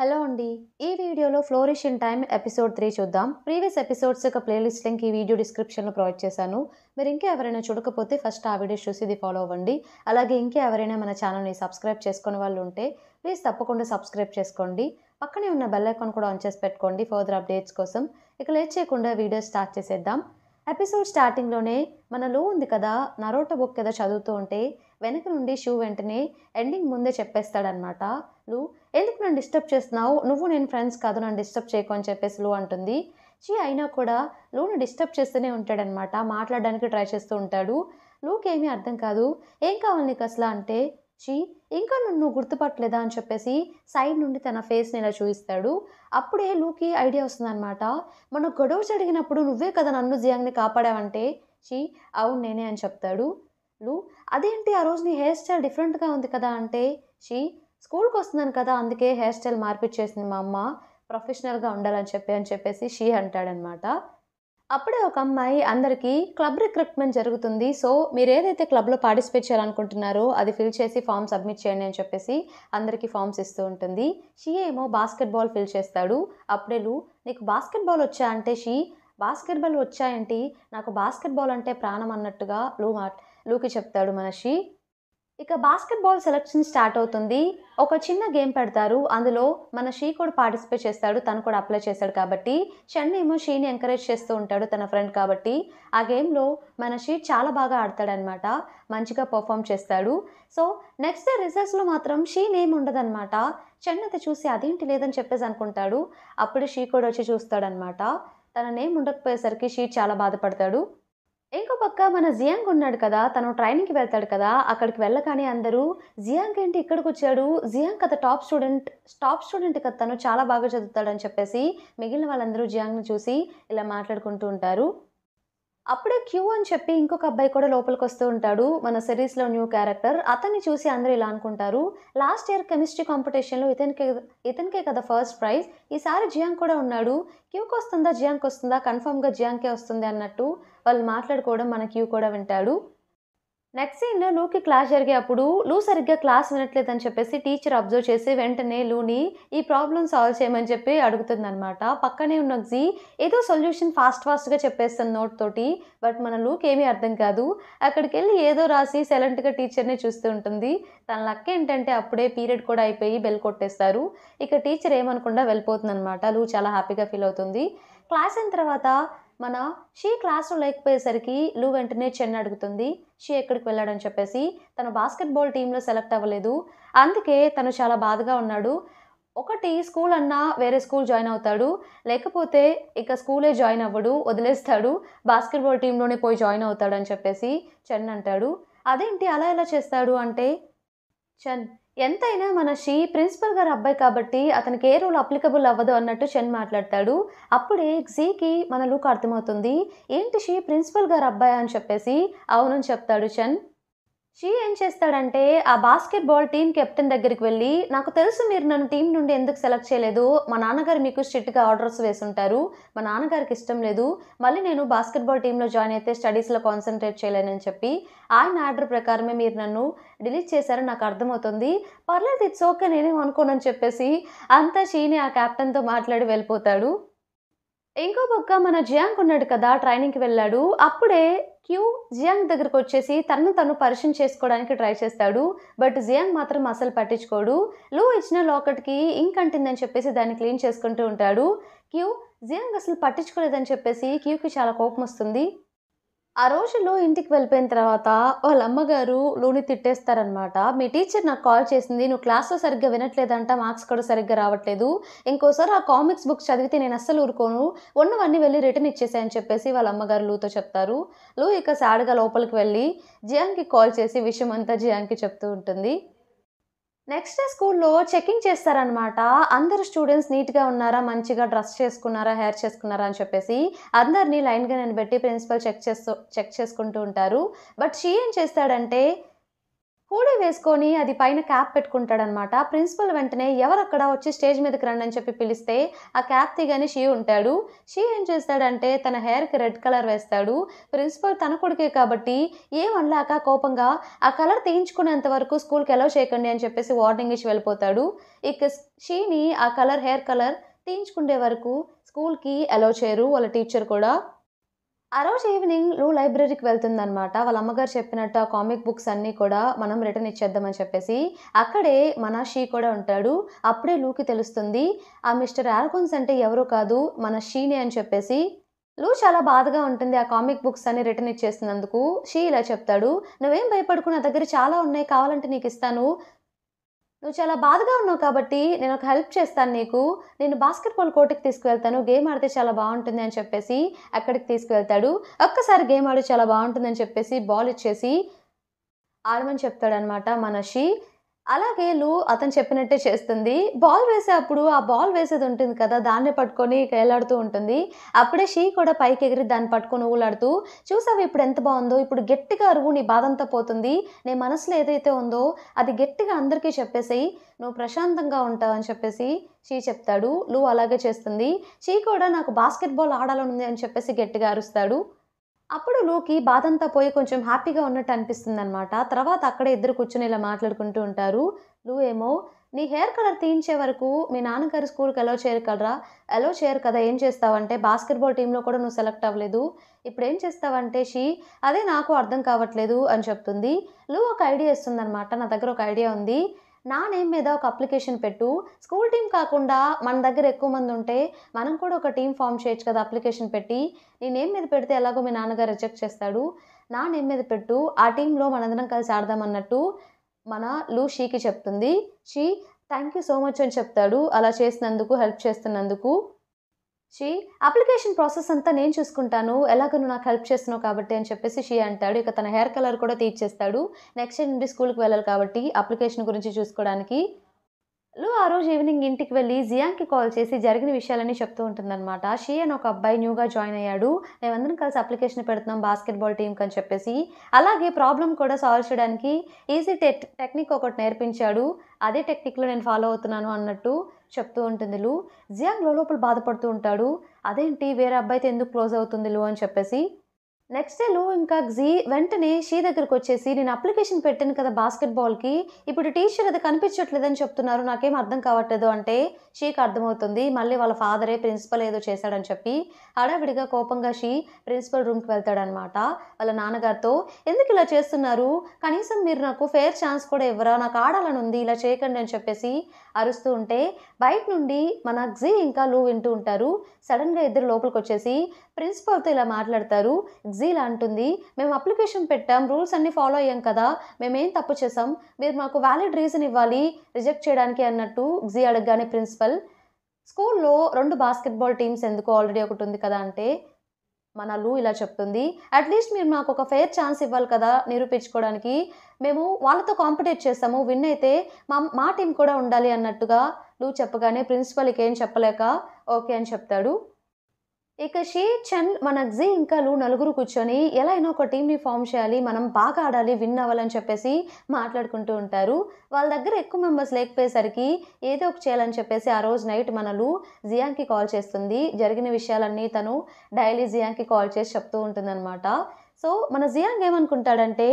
hello అండి ఈ వీడియోలో flourish in time episode three చూద్దాం ప్రీవియస్ ఎపిసోడ్స్ యొక్క ప్లేలిస్ట్ లింక్ ఈ వీడియో డిస్క్రిప్షన్లో ప్రొవైడ్ చేశాను మీరు ఇంకా ఎవరైనా చూడకపోతే ఫస్ట్ ఆ వీడియోస్ చూసి ఇది ఫాలో అవ్వండి అలాగే ఇంకా ఎవరైనా మన ఛానల్ని సబ్స్క్రైబ్ చేసుకునే వాళ్ళు ఉంటే ప్లీజ్ తప్పకుండా సబ్స్క్రైబ్ చేసుకోండి పక్కనే ఉన్న బెల్ ఐకాన్ కూడా ఆన్ చేసి పెట్టుకోండి ఫర్దర్ అప్డేట్స్ కోసం ఇక లేట్ చేయకుండా వీడియో స్టార్ట్ చేసేద్దాం ఎపిసోడ్ స్టార్టింగ్లోనే మన లో ఉంది కదా నరోట బుక్ కదా చదువుతూ ఉంటే వెనక నుండి షూ వెంటనే ఎండింగ్ ముందే చెప్పేస్తాడనమాట లూ ఎందుకు నన్ను డిస్టర్బ్ చేస్తున్నావు నువ్వు నేను ఫ్రెండ్స్ కాదు నన్ను డిస్టర్బ్ చేయకు అని చెప్పేసి లూ అంటుంది షీ అయినా కూడా లూను డిస్టర్బ్ చేస్తూనే ఉంటాడనమాట మాట్లాడడానికి ట్రై చేస్తూ ఉంటాడు లూకేమీ అర్థం కాదు ఏం కావాలి నీకు అసలు అంటే షీ ఇంకా నన్ను గుర్తుపట్టలేదా అని చెప్పేసి సైడ్ నుండి తన ఫేస్ని ఇలా చూపిస్తాడు అప్పుడే లూకి ఐడియా వస్తుందన్నమాట మన గొడవ జరిగినప్పుడు నువ్వే కదా నన్ను జియాంగ్ని కాపాడావంటే షీ అవును నేనే అని చెప్తాడు లూ అదేంటి ఆ రోజు నీ హెయిర్ స్టైల్ డిఫరెంట్గా ఉంది కదా అంటే షీ స్కూల్కి వస్తున్నాను కదా అందుకే హెయిర్ స్టైల్ మార్పిడి చేసింది మా అమ్మ ప్రొఫెషనల్గా ఉండాలని చెప్పి అని చెప్పేసి షీ అంటాడనమాట అప్పుడే ఒక అమ్మాయి అందరికీ క్లబ్ రిక్రూట్మెంట్ జరుగుతుంది సో మీరు ఏదైతే క్లబ్లో పార్టిసిపేట్ చేయాలనుకుంటున్నారో అది ఫిల్ చేసి ఫామ్ సబ్మిట్ చేయండి అని చెప్పేసి అందరికీ ఫామ్స్ ఇస్తూ ఉంటుంది షీ ఏమో బాస్కెట్బాల్ ఫిల్ చేస్తాడు అప్పుడేలు నీకు బాస్కెట్బాల్ వచ్చా అంటే షీ బాస్కెట్బాల్ వచ్చాయంటే నాకు బాస్కెట్బాల్ అంటే ప్రాణం అన్నట్టుగా లూ మాట్ లూకి చెప్తాడు మన షీ ఇక బాస్కెట్బాల్ సెలక్షన్ స్టార్ట్ అవుతుంది ఒక చిన్న గేమ్ పెడతారు అందులో మన షీ కూడా పార్టిసిపేట్ చేస్తాడు తను కూడా అప్లై చేశాడు కాబట్టి షన్ ఏమో షీని ఎంకరేజ్ చేస్తూ ఉంటాడు తన ఫ్రెండ్ కాబట్టి ఆ గేమ్లో మన షీ చాలా బాగా ఆడతాడనమాట మంచిగా పర్ఫామ్ చేస్తాడు సో నెక్స్ట్ డే రిజల్ట్స్లో మాత్రం షీ నేమ్ ఉండదనమాట షణ్ అయితే చూసి అదేంటి లేదని చెప్పేసి అనుకుంటాడు అప్పుడు షీ కూడా వచ్చి చూస్తాడనమాట తన నేమ్ ఉండకపోయేసరికి షీ చాలా బాధపడతాడు ఇంకో పక్క మన జియాంగ్ ఉన్నాడు కదా తను ట్రైనింగ్కి వెళ్తాడు కదా అక్కడికి వెళ్ళగానే అందరూ జియాంగ్ ఏంటి ఇక్కడికి వచ్చాడు జియాంగ్ కథ టాప్ స్టూడెంట్ టాప్ స్టూడెంట్ కథ తను చాలా బాగా చదువుతాడని చెప్పేసి మిగిలిన వాళ్ళందరూ జియాంగ్ని చూసి ఇలా మాట్లాడుకుంటూ ఉంటారు అప్పుడే క్యూ అని చెప్పి ఇంకొక అబ్బాయి కూడా లోపలికి వస్తూ ఉంటాడు మన సిరీస్లో న్యూ క్యారెక్టర్ అతన్ని చూసి అందరూ ఇలా అనుకుంటారు లాస్ట్ ఇయర్ కెమిస్ట్రీ కాంపిటీషన్లో ఇతనికి ఇతనికే కదా ఫస్ట్ ప్రైజ్ ఈసారి జియాంగ్ కూడా ఉన్నాడు క్యూకి వస్తుందా జియాంక్ వస్తుందా కన్ఫర్మ్గా జియాంగ్కే వస్తుంది అన్నట్టు వాళ్ళు మాట్లాడుకోవడం మన క్యూ కూడా వింటాడు నెక్స్ట్ సీన్ లూకి క్లాస్ జరిగే అప్పుడు లూ సరిగ్గా క్లాస్ వినట్లేదని చెప్పేసి టీచర్ అబ్జర్వ్ చేసి వెంటనే లూని ఈ ప్రాబ్లమ్ సాల్వ్ చేయమని చెప్పి అడుగుతుందనమాట పక్కనే ఉన్న జీ ఏదో సొల్యూషన్ ఫాస్ట్ ఫాస్ట్గా చెప్పేస్తుంది నోట్ తోటి బట్ మన లూక్ ఏమీ అర్థం కాదు అక్కడికి వెళ్ళి ఏదో రాసి సైలెంట్గా టీచర్నే చూస్తూ ఉంటుంది తన లక్ ఏంటంటే అప్పుడే పీరియడ్ కూడా అయిపోయి బెల్ కొట్టేస్తారు ఇక టీచర్ ఏమనకుండా వెళ్ళిపోతుందనమాట లూ చాలా హ్యాపీగా ఫీల్ అవుతుంది క్లాస్ అయిన తర్వాత మన షీ క్లాస్లో లేకపోయేసరికి లు వెంటనే చెన్ అడుగుతుంది షీ ఎక్కడికి వెళ్ళాడని చెప్పేసి తను బాస్కెట్బాల్ టీంలో సెలెక్ట్ అవ్వలేదు అందుకే తను చాలా బాధగా ఉన్నాడు ఒకటి స్కూల్ అన్నా వేరే స్కూల్ జాయిన్ అవుతాడు లేకపోతే ఇక స్కూలే జాయిన్ అవ్వడు వదిలేస్తాడు బాస్కెట్బాల్ టీంలోనే పోయి జాయిన్ అవుతాడు అని చెప్పేసి చెన్ అంటాడు అదేంటి అలా ఎలా చేస్తాడు అంటే చన్ ఎంతైనా మన షీ ప్రిన్సిపల్ గారు అబ్బాయి కాబట్టి అతనికి ఏ రోల్ అప్లికబుల్ అవ్వదు అన్నట్టు చెన్ మాట్లాడతాడు అప్పుడే జీకి మన లుక్ అర్థమవుతుంది ఏంటి షీ ప్రిన్సిపల్ గారు అబ్బాయి అని చెప్పేసి అవునని చెప్తాడు చెన్ షీ ఏం చేస్తాడంటే ఆ బాస్కెట్ బాల్ టీం కెప్టెన్ దగ్గరికి వెళ్ళి నాకు తెలుసు మీరు నన్ను టీం నుండి ఎందుకు సెలెక్ట్ చేయలేదు మా నాన్నగారు మీకు స్ట్రిక్ట్గా ఆర్డర్స్ వేసుంటారు మా నాన్నగారికి ఇష్టం లేదు మళ్ళీ నేను బాస్కెట్ బాల్ టీంలో జాయిన్ అయితే స్టడీస్లో కాన్సన్ట్రేట్ చేయలేనని చెప్పి ఆయన ఆర్డర్ ప్రకారమే మీరు నన్ను డిలీట్ చేశారని నాకు అర్థమవుతుంది పర్లేదు ఇట్స్ ఓకే నేనేమనుకోనని అనుకోనని చెప్పేసి అంతా షీని ఆ కెప్టెన్తో మాట్లాడి వెళ్ళిపోతాడు ఇంకో పక్క మన జియాంగ్ ఉన్నాడు కదా ట్రైనింగ్కి వెళ్ళాడు అప్పుడే క్యూ జియాంగ్ దగ్గరకు వచ్చేసి తనను తను పరిచయం చేసుకోవడానికి ట్రై చేస్తాడు బట్ జియాంగ్ మాత్రం అసలు పట్టించుకోడు లూ ఇచ్చిన లాకెట్కి ఇంక్ అంటిందని చెప్పేసి దాన్ని క్లీన్ చేసుకుంటూ ఉంటాడు క్యూ జియాంగ్ అసలు పట్టించుకోలేదని చెప్పేసి క్యూకి చాలా కోపం వస్తుంది ఆ రోజుల్లో ఇంటికి వెళ్ళిపోయిన తర్వాత వాళ్ళ అమ్మగారు లోని తిట్టేస్తారనమాట మీ టీచర్ నాకు కాల్ చేసింది నువ్వు క్లాస్లో సరిగ్గా వినట్లేదంట మార్క్స్ కూడా సరిగ్గా రావట్లేదు ఇంకోసారి ఆ కామిక్స్ బుక్స్ చదివితే నేను అస్సలు ఊరుకోను ఉన్నవన్నీ వెళ్ళి రిటర్న్ ఇచ్చేసాయని చెప్పేసి వాళ్ళ అమ్మగారు లూతో చెప్తారు లూ ఇక సాడ్గా లోపలికి వెళ్ళి జియాంగ్కి కాల్ చేసి విషయం అంతా జియాంగ్కి చెప్తూ ఉంటుంది నెక్స్ట్ డే స్కూల్లో చెకింగ్ చేస్తారనమాట అందరు స్టూడెంట్స్ నీట్గా ఉన్నారా మంచిగా డ్రెస్ చేసుకున్నారా హెయిర్ చేసుకున్నారా అని చెప్పేసి అందరినీ లైన్గా నేను పెట్టి ప్రిన్సిపల్ చెక్ చేస్తూ చెక్ చేసుకుంటూ ఉంటారు బట్ షీ ఏం చేస్తాడంటే హూడీ వేసుకొని అది పైన క్యాప్ పెట్టుకుంటాడనమాట ప్రిన్సిపల్ వెంటనే ఎవరక్కడ వచ్చి స్టేజ్ మీదకి రండి అని చెప్పి పిలిస్తే ఆ క్యాప్ తీగానే షీ ఉంటాడు షీ ఏం చేస్తాడంటే తన హెయిర్కి రెడ్ కలర్ వేస్తాడు ప్రిన్సిపల్ తన కొడుకే కాబట్టి ఏమనలాక కోపంగా ఆ కలర్ తీయించుకునేంత వరకు స్కూల్కి ఎలా చేయకండి అని చెప్పేసి వార్నింగ్ ఇచ్చి వెళ్ళిపోతాడు ఇక షీని ఆ కలర్ హెయిర్ కలర్ తీయించుకునే వరకు స్కూల్కి అలో చేయరు వాళ్ళ టీచర్ కూడా ఆ రోజు ఈవినింగ్ లో లైబ్రరీకి వెళ్తుందనమాట వాళ్ళ అమ్మగారు చెప్పినట్టు ఆ కామిక్ బుక్స్ అన్నీ కూడా మనం రిటర్న్ ఇచ్చేద్దామని చెప్పేసి అక్కడే మన షీ కూడా ఉంటాడు అప్పుడే లూకి తెలుస్తుంది ఆ మిస్టర్ ఆల్కోన్స్ అంటే ఎవరు కాదు మన షీనే అని చెప్పేసి లూ చాలా బాధగా ఉంటుంది ఆ కామిక్ బుక్స్ అని రిటర్న్ ఇచ్చేసినందుకు షీ ఇలా చెప్తాడు నువ్వేం భయపడుకు నా దగ్గర చాలా ఉన్నాయి కావాలంటే నీకు ఇస్తాను నువ్వు చాలా బాధగా ఉన్నావు కాబట్టి నేను ఒక హెల్ప్ చేస్తాను నీకు నేను బాస్కెట్బాల్ కోర్టుకి తీసుకువెళ్తాను గేమ్ ఆడితే చాలా బాగుంటుంది అని చెప్పేసి అక్కడికి తీసుకువెళ్తాడు ఒక్కసారి గేమ్ ఆడి చాలా బాగుంటుందని చెప్పేసి బాల్ ఇచ్చేసి ఆడమని చెప్తాడనమాట మనషి అలాగే లూ అతను చెప్పినట్టే చేస్తుంది బాల్ వేసే అప్పుడు ఆ బాల్ వేసేది ఉంటుంది కదా దాన్ని పట్టుకొని కేలాడుతూ ఉంటుంది అప్పుడే షీ కూడా పైకి ఎగిరి దాన్ని పట్టుకొని ఊలాడుతూ చూసావు ఇప్పుడు ఎంత బాగుందో ఇప్పుడు గట్టిగా అరువు నీ బాధంతా పోతుంది నీ మనసులో ఏదైతే ఉందో అది గట్టిగా అందరికీ చెప్పేసి నువ్వు ప్రశాంతంగా ఉంటావు అని చెప్పేసి షీ చెప్తాడు లూ అలాగే చేస్తుంది షీ కూడా నాకు బాస్కెట్బాల్ ఆడాలనుంది అని చెప్పేసి గట్టిగా అరుస్తాడు అప్పుడు లూకి బాధ అంతా పోయి కొంచెం హ్యాపీగా ఉన్నట్టు అనిపిస్తుంది అనమాట తర్వాత అక్కడే ఇద్దరు కూర్చొని ఇలా మాట్లాడుకుంటూ ఉంటారు లూ ఏమో నీ హెయిర్ కలర్ తీయించే వరకు మీ నాన్నగారు స్కూల్కి అలో కలరా అలో చేయరు కదా ఏం చేస్తావంటే బాస్కెట్బాల్ టీంలో కూడా నువ్వు సెలెక్ట్ అవ్వలేదు ఇప్పుడు ఏం చేస్తావంటే షీ అదే నాకు అర్థం కావట్లేదు అని చెప్తుంది లూ ఒక ఐడియా ఇస్తుందన్నమాట నా దగ్గర ఒక ఐడియా ఉంది నా నేమ్ మీద ఒక అప్లికేషన్ పెట్టు స్కూల్ టీం కాకుండా మన దగ్గర ఎక్కువ మంది ఉంటే మనం కూడా ఒక టీం ఫామ్ చేయొచ్చు కదా అప్లికేషన్ పెట్టి నీ నేమ్ మీద పెడితే ఎలాగో మీ నాన్నగారు రిజెక్ట్ చేస్తాడు నా నేమ్ మీద పెట్టు ఆ టీంలో మనందరం కలిసి ఆడదాం అన్నట్టు మన లూ షీకి చెప్తుంది Shi thank you so much అని చెప్తాడు అలా చేసినందుకు హెల్ప్ చేస్తున్నందుకు షీ అప్లికేషన్ ప్రాసెస్ అంతా నేను చూసుకుంటాను ఎలాగో నాకు హెల్ప్ చేస్తున్నావు కాబట్టి అని చెప్పేసి షీ అంటాడు ఇక తన హెయిర్ కలర్ కూడా తీర్చేస్తాడు నెక్స్ట్ డే నుండి స్కూల్కి వెళ్ళాలి కాబట్టి అప్లికేషన్ గురించి చూసుకోవడానికి లో ఆ రోజు ఈవినింగ్ ఇంటికి వెళ్ళి జియాంగ్కి కాల్ చేసి జరిగిన విషయాలన్నీ చెప్తూ ఉంటుందన్నమాట షీ అని ఒక అబ్బాయి న్యూగా జాయిన్ అయ్యాడు మేమందరం కలిసి అప్లికేషన్ పెడుతున్నాం బాస్కెట్బాల్ టీంకి అని చెప్పేసి అలాగే ప్రాబ్లం కూడా సాల్వ్ చేయడానికి ఈజీ టెక్ టెక్నిక్ ఒకటి నేర్పించాడు అదే టెక్నిక్లో నేను ఫాలో అవుతున్నాను అన్నట్టు చెప్తూ ఉంటుంది లు జియాంగ్ లోపల బాధపడుతూ ఉంటాడు అదేంటి వేరే అబ్బాయితో ఎందుకు క్లోజ్ అవుతుంది లు అని చెప్పేసి నెక్స్ట్ డే ఇంకా జీ వెంటనే షీ దగ్గరకు వచ్చేసి నేను అప్లికేషన్ పెట్టాను కదా బాస్కెట్బాల్కి ఇప్పుడు టీచర్ అది కనిపించట్లేదని చెప్తున్నారు నాకేం అర్థం కావట్లేదు అంటే షీకి అర్థమవుతుంది మళ్ళీ వాళ్ళ ఫాదరే ప్రిన్సిపల్ ఏదో చేశాడని చెప్పి హడావిడిగా కోపంగా షీ ప్రిన్సిపల్ రూమ్కి వెళ్తాడనమాట వాళ్ళ నాన్నగారితో ఎందుకు ఇలా చేస్తున్నారు కనీసం మీరు నాకు ఫేర్ ఛాన్స్ కూడా ఇవ్వరా నాకు ఆడాలని ఉంది ఇలా చేయకండి అని చెప్పేసి అరుస్తూ ఉంటే బయట నుండి మన జీ ఇంకా లూ వింటూ ఉంటారు సడన్గా ఇద్దరు లోపలికి వచ్చేసి ప్రిన్సిపాల్తో ఇలా మాట్లాడతారు జీలా అంటుంది మేము అప్లికేషన్ పెట్టాం రూల్స్ అన్నీ ఫాలో అయ్యాం కదా మేమేం తప్పు చేసాం మీరు మాకు వ్యాలిడ్ రీజన్ ఇవ్వాలి రిజెక్ట్ చేయడానికి అన్నట్టు జీ అడగగానే ప్రిన్సిపల్ స్కూల్లో రెండు బాస్కెట్బాల్ టీమ్స్ ఎందుకు ఆల్రెడీ ఒకటి ఉంది కదా అంటే మన లూ ఇలా చెప్తుంది అట్లీస్ట్ మీరు మాకు ఒక ఫెయిర్ ఛాన్స్ ఇవ్వాలి కదా నిరూపించుకోవడానికి మేము వాళ్ళతో కాంపిటేట్ చేస్తాము విన్ అయితే మా మా టీం కూడా ఉండాలి అన్నట్టుగా లూ చెప్పగానే ప్రిన్సిపల్కి ఏం చెప్పలేక ఓకే అని చెప్తాడు ఇక షీ చంద్ మన జీ ఇంకాలు నలుగురు కూర్చొని ఎలా అయినా ఒక టీంని ఫామ్ చేయాలి మనం బాగా ఆడాలి విన్ అవ్వాలని చెప్పేసి మాట్లాడుకుంటూ ఉంటారు వాళ్ళ దగ్గర ఎక్కువ మెంబర్స్ లేకపోయేసరికి ఏదో ఒక చేయాలని చెప్పేసి ఆ రోజు నైట్ మనలు జియాంగ్కి కాల్ చేస్తుంది జరిగిన విషయాలన్నీ తను డైలీ జియాంకి కాల్ చేసి చెప్తూ ఉంటుందన్నమాట సో మన జియాంగ్ ఏమనుకుంటాడంటే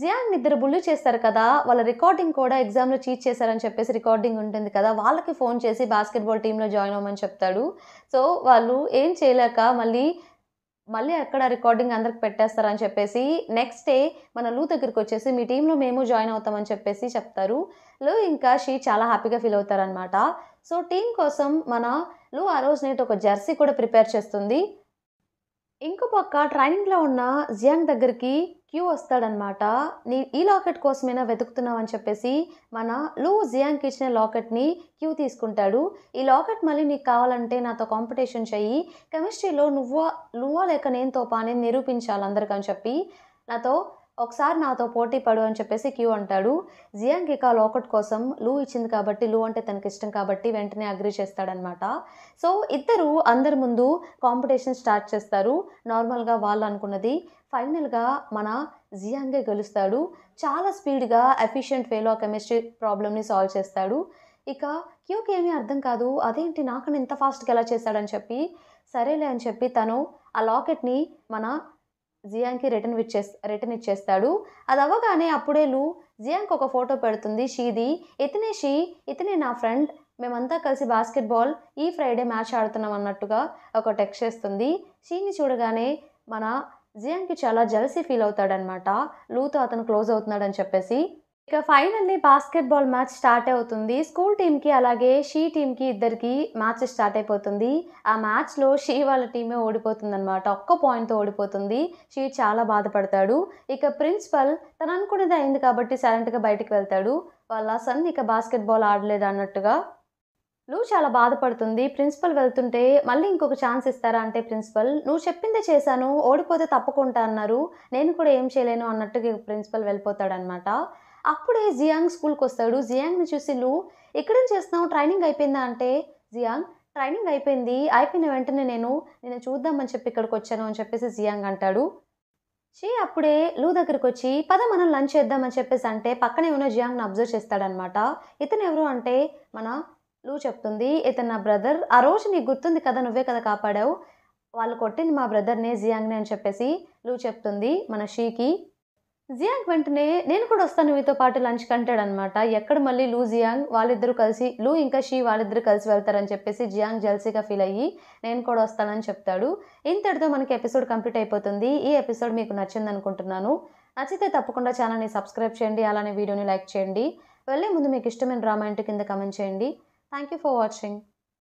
జియాన్ ఇద్దరు బుల్లు చేస్తారు కదా వాళ్ళ రికార్డింగ్ కూడా ఎగ్జామ్లో చీట్ చేశారని చెప్పేసి రికార్డింగ్ ఉంటుంది కదా వాళ్ళకి ఫోన్ చేసి బాస్కెట్బాల్ టీంలో జాయిన్ అవ్వమని చెప్తాడు సో వాళ్ళు ఏం చేయలేక మళ్ళీ మళ్ళీ అక్కడ రికార్డింగ్ అందరికి పెట్టేస్తారని చెప్పేసి నెక్స్ట్ డే మన లూ దగ్గరికి వచ్చేసి మీ టీంలో మేము జాయిన్ అవుతామని చెప్పేసి చెప్తారు లూ ఇంకా షీ చాలా హ్యాపీగా ఫీల్ అవుతారనమాట సో టీం కోసం మన లూ ఆ రోజు నేటి ఒక జెర్సీ కూడా ప్రిపేర్ చేస్తుంది ఇంకో పక్క ట్రైనింగ్లో ఉన్న జియాంగ్ దగ్గరికి క్యూ వస్తాడనమాట నీ ఈ లాకెట్ కోసమైనా వెతుకుతున్నావు అని చెప్పేసి మన లూ జియాంగ్ ఇచ్చిన లాకెట్ని క్యూ తీసుకుంటాడు ఈ లాకెట్ మళ్ళీ నీకు కావాలంటే నాతో కాంపిటీషన్ చెయ్యి కెమిస్ట్రీలో నువ్వా నువ్వా లేక నేను తోపా నేను నిరూపించాలి అందరికని చెప్పి నాతో ఒకసారి నాతో పోటీ పడు అని చెప్పేసి క్యూ అంటాడు జియాంగ్ ఇక లోకట్ కోసం లూ ఇచ్చింది కాబట్టి లూ అంటే తనకి ఇష్టం కాబట్టి వెంటనే అగ్రి చేస్తాడనమాట సో ఇద్దరు అందరి ముందు కాంపిటీషన్ స్టార్ట్ చేస్తారు నార్మల్గా వాళ్ళు అనుకున్నది ఫైనల్గా మన జియాంగే గెలుస్తాడు చాలా స్పీడ్గా ఎఫిషియెంట్ వేలో కెమిస్ట్రీ ప్రాబ్లమ్ని సాల్వ్ చేస్తాడు ఇక క్యూకి ఏమీ అర్థం కాదు అదేంటి నాకన్నా ఇంత ఫాస్ట్గా ఎలా చేస్తాడని చెప్పి సరేలే అని చెప్పి తను ఆ లాకెట్ని మన జియాంగ్కి రిటర్న్ ఇచ్చే రిటర్న్ ఇచ్చేస్తాడు అది అవ్వగానే అప్పుడే లూ జియాంగ్కి ఒక ఫోటో పెడుతుంది షీది ఇతనే షీ ఇతనే నా ఫ్రెండ్ మేమంతా కలిసి బాస్కెట్బాల్ ఈ ఫ్రైడే మ్యాచ్ ఆడుతున్నాం అన్నట్టుగా ఒక టెక్స్ట్ చేస్తుంది షీని చూడగానే మన జియాంగ్కి చాలా జలసీ ఫీల్ అవుతాడనమాట లూతో అతను క్లోజ్ అవుతున్నాడని చెప్పేసి ఇక ఫైనల్లీ బాస్కెట్బాల్ మ్యాచ్ స్టార్ట్ అవుతుంది స్కూల్ టీంకి అలాగే షీ టీంకి ఇద్దరికి మ్యాచ్ స్టార్ట్ అయిపోతుంది ఆ మ్యాచ్లో షీ వాళ్ళ టీమే ఓడిపోతుందనమాట ఒక్క పాయింట్తో ఓడిపోతుంది షీ చాలా బాధపడతాడు ఇక ప్రిన్సిపల్ తన అనుకునేది అయింది కాబట్టి సైలెంట్గా బయటకు వెళ్తాడు వాళ్ళ సన్ ఇక బాస్కెట్బాల్ ఆడలేదు అన్నట్టుగా నువ్వు చాలా బాధపడుతుంది ప్రిన్సిపల్ వెళ్తుంటే మళ్ళీ ఇంకొక ఛాన్స్ ఇస్తారా అంటే ప్రిన్సిపల్ నువ్వు చెప్పిందే చేశాను ఓడిపోతే తప్పకుండా అన్నారు నేను కూడా ఏం చేయలేను అన్నట్టుగా ప్రిన్సిపల్ వెళ్ళిపోతాడనమాట అప్పుడే జియాంగ్ స్కూల్కి వస్తాడు జియాంగ్ని చూసి లూ ఎక్కడ చేస్తున్నావు ట్రైనింగ్ అయిపోయిందా అంటే జియాంగ్ ట్రైనింగ్ అయిపోయింది అయిపోయిన వెంటనే నేను నేను చూద్దామని చెప్పి ఇక్కడికి వచ్చాను అని చెప్పేసి జియాంగ్ అంటాడు షీ అప్పుడే లూ దగ్గరికి వచ్చి పద మనం లంచ్ చేద్దామని చెప్పేసి అంటే పక్కనే ఉన్న జియాంగ్ని అబ్జర్వ్ చేస్తాడనమాట ఇతను ఎవరు అంటే మన లూ చెప్తుంది ఇతను నా బ్రదర్ ఆ రోజు నీకు గుర్తుంది కదా నువ్వే కదా కాపాడావు వాళ్ళు కొట్టింది మా బ్రదర్నే జియాంగ్నే అని చెప్పేసి లూ చెప్తుంది మన షీకి జియాంగ్ వెంటనే నేను కూడా వస్తాను మీతో పాటు లంచ్ అంటాడనమాట ఎక్కడ మళ్ళీ లూ జియాంగ్ వాళ్ళిద్దరూ కలిసి లూ ఇంకా షీ వాళ్ళిద్దరూ కలిసి వెళ్తారని చెప్పేసి జియాంగ్ జెల్సీగా ఫీల్ అయ్యి నేను కూడా వస్తానని చెప్తాడు ఇంతటితో మనకి ఎపిసోడ్ కంప్లీట్ అయిపోతుంది ఈ ఎపిసోడ్ మీకు నచ్చింది అనుకుంటున్నాను నచ్చితే తప్పకుండా ఛానల్ని సబ్స్క్రైబ్ చేయండి అలానే వీడియోని లైక్ చేయండి వెళ్ళే ముందు మీకు ఇష్టమైన డ్రామా ఇంటి కింద కమెంట్ చేయండి థ్యాంక్ యూ ఫర్ వాచింగ్